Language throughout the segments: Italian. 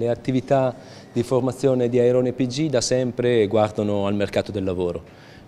Le attività di formazione di Airone PG da sempre guardano al mercato del lavoro.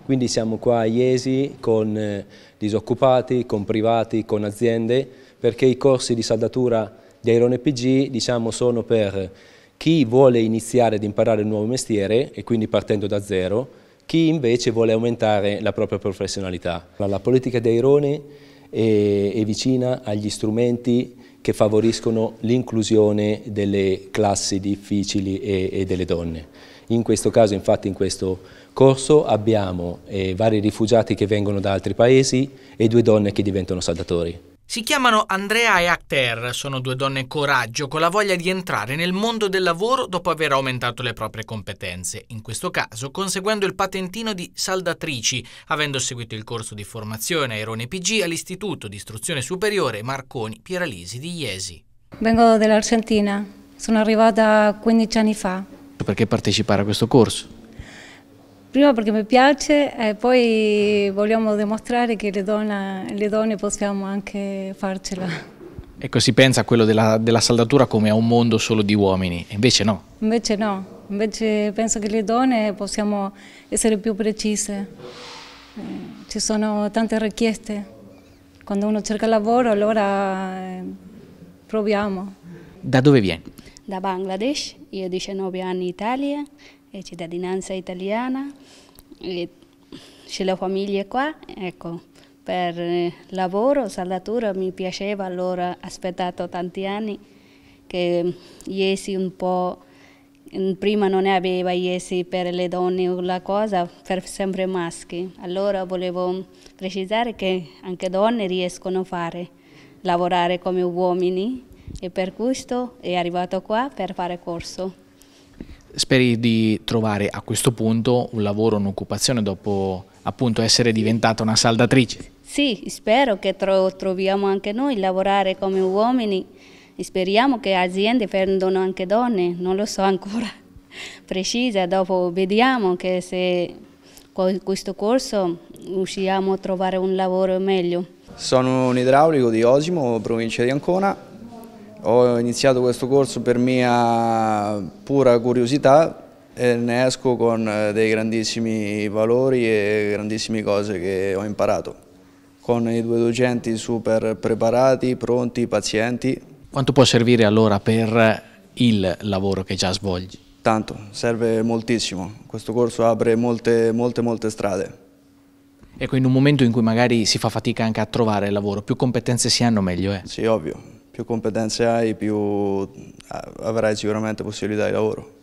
Quindi siamo qua a Iesi con eh, disoccupati, con privati, con aziende, perché i corsi di saldatura di Airone PG diciamo, sono per chi vuole iniziare ad imparare un nuovo mestiere e quindi partendo da zero, chi invece vuole aumentare la propria professionalità. La politica di Airone è, è vicina agli strumenti che favoriscono l'inclusione delle classi difficili e, e, delle donne. In questo caso, infatti, in questo corso abbiamo eh, vari rifugiati che vengono da altri paesi e due donne che diventano saldatori. Si chiamano Andrea e Acter, sono due donne coraggio con la voglia di entrare nel mondo del lavoro dopo aver aumentato le proprie competenze, in questo caso conseguendo il patentino di saldatrici, avendo seguito il corso di formazione a Erone PG all'Istituto di Istruzione Superiore Marconi Pieralisi di Iesi. Vengo dall'Argentina, sono arrivata 15 anni fa. Perché partecipare a questo corso? Prima perché mi piace e poi vogliamo dimostrare che le donne, le donne possiamo anche farcela. Ecco, si pensa a quello della, della, saldatura come a un mondo solo di uomini, invece no. Invece no, invece penso che le donne possiamo essere più precise. Eh, ci sono tante richieste. Quando uno cerca lavoro, allora eh, proviamo. Da dove vieni? Da Bangladesh, io ho 19 anni in Italia e cittadinanza italiana e c'è la famiglia qua, ecco. Per eh, lavoro, saldatura mi piaceva, allora ho aspettato tanti anni che Iesi un po' mm, prima non aveva Iesi per le donne la cosa, per sempre maschi. Allora volevo precisare che anche donne riescono a fare, lavorare come uomini e per questo è arrivato qua per fare corso. Speri di trovare a questo punto un lavoro, un'occupazione dopo appunto essere diventata una saldatrice? Sì, spero che tro troviamo anche noi lavorare come uomini. Speriamo che aziende prendano anche donne, non lo so ancora precisa, dopo vediamo che se con questo corso riusciamo a trovare un lavoro meglio. Sono un idraulico di Osimo, provincia di Ancona, ho iniziato questo corso per mia pura curiosità e ne esco con eh, dei grandissimi valori e grandissime cose che ho imparato. Con i due docenti super preparati, pronti, pazienti. Quanto può servire allora per il lavoro che già svolgi? Tanto, serve moltissimo. Questo corso apre molte, molte, molte strade. Ecco, in un momento in cui magari si fa fatica anche a trovare lavoro, più competenze si hanno meglio è. Eh? Sì, ovvio più competenze hai, più eh, avrai sicuramente possibilità di lavoro.